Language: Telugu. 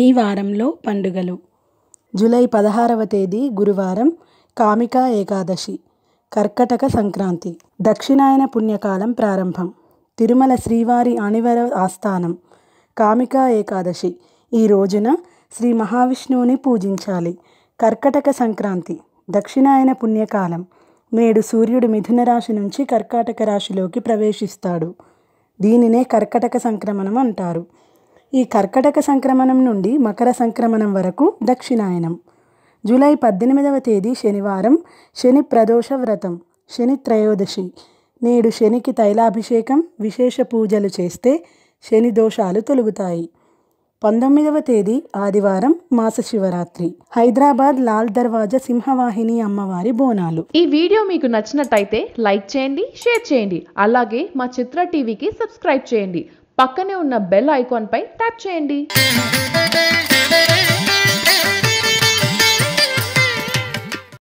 ఈ వారంలో పండుగలు జూలై పదహారవ తేదీ గురువారం కామికా ఏకాదశి కర్కటక సంక్రాంతి దక్షిణాయన పుణ్యకాలం ప్రారంభం తిరుమల శ్రీవారి అణివర ఆస్థానం కామికా ఏకాదశి ఈ రోజున శ్రీ మహావిష్ణువుని పూజించాలి కర్కటక సంక్రాంతి దక్షిణాయన పుణ్యకాలం నేడు సూర్యుడు మిథున రాశి నుంచి కర్కాటక రాశిలోకి ప్రవేశిస్తాడు దీనినే కర్కటక సంక్రమణం అంటారు ఈ కర్కటక సంక్రమణం నుండి మకర సంక్రమణం వరకు దక్షిణాయనం జూలై పద్దెనిమిదవ తేదీ శనివారం శని ప్రదోష వ్రతం శని త్రయోదశి నేడు శనికి తైలాభిషేకం విశేష పూజలు చేస్తే శని దోషాలు తొలుగుతాయి పంతొమ్మిదవ తేదీ ఆదివారం మాస శివరాత్రి హైదరాబాద్ లాల్ దర్వాజా సింహవాహిని అమ్మవారి బోనాలు ఈ వీడియో మీకు నచ్చినట్టయితే లైక్ చేయండి షేర్ చేయండి అలాగే మా చిత్ర టీవీకి సబ్స్క్రైబ్ చేయండి పక్కనే ఉన్న బెల్ ఐకాన్ పై ట్యాప్ చేయండి